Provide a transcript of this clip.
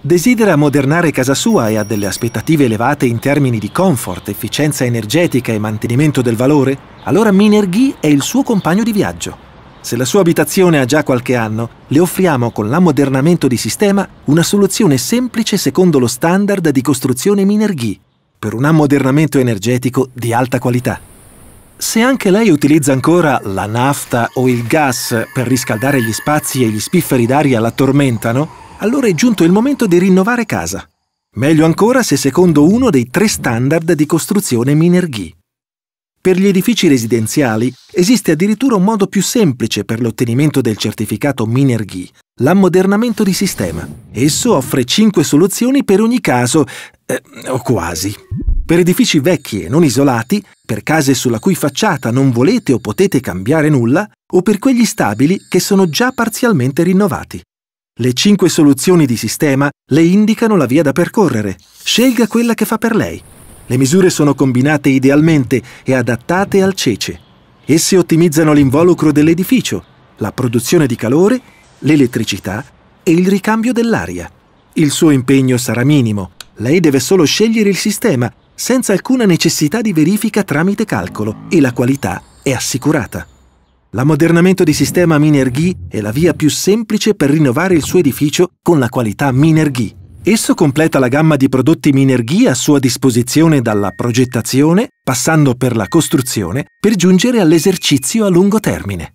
Desidera modernare casa sua e ha delle aspettative elevate in termini di comfort, efficienza energetica e mantenimento del valore? Allora Minergy è il suo compagno di viaggio. Se la sua abitazione ha già qualche anno, le offriamo con l'ammodernamento di sistema una soluzione semplice secondo lo standard di costruzione Minergy per un ammodernamento energetico di alta qualità. Se anche lei utilizza ancora la nafta o il gas per riscaldare gli spazi e gli spifferi d'aria la tormentano, allora è giunto il momento di rinnovare casa. Meglio ancora se secondo uno dei tre standard di costruzione Minerghi. Per gli edifici residenziali esiste addirittura un modo più semplice per l'ottenimento del certificato Minerghi, l'ammodernamento di sistema. Esso offre cinque soluzioni per ogni caso, eh, o quasi. Per edifici vecchi e non isolati, per case sulla cui facciata non volete o potete cambiare nulla, o per quelli stabili che sono già parzialmente rinnovati. Le cinque soluzioni di sistema le indicano la via da percorrere. Scelga quella che fa per lei. Le misure sono combinate idealmente e adattate al cece. Esse ottimizzano l'involucro dell'edificio, la produzione di calore, l'elettricità e il ricambio dell'aria. Il suo impegno sarà minimo. Lei deve solo scegliere il sistema, senza alcuna necessità di verifica tramite calcolo, e la qualità è assicurata. L'ammodernamento di sistema Minerghi è la via più semplice per rinnovare il suo edificio con la qualità Minerghi. Esso completa la gamma di prodotti Minerghi a sua disposizione dalla progettazione, passando per la costruzione, per giungere all'esercizio a lungo termine.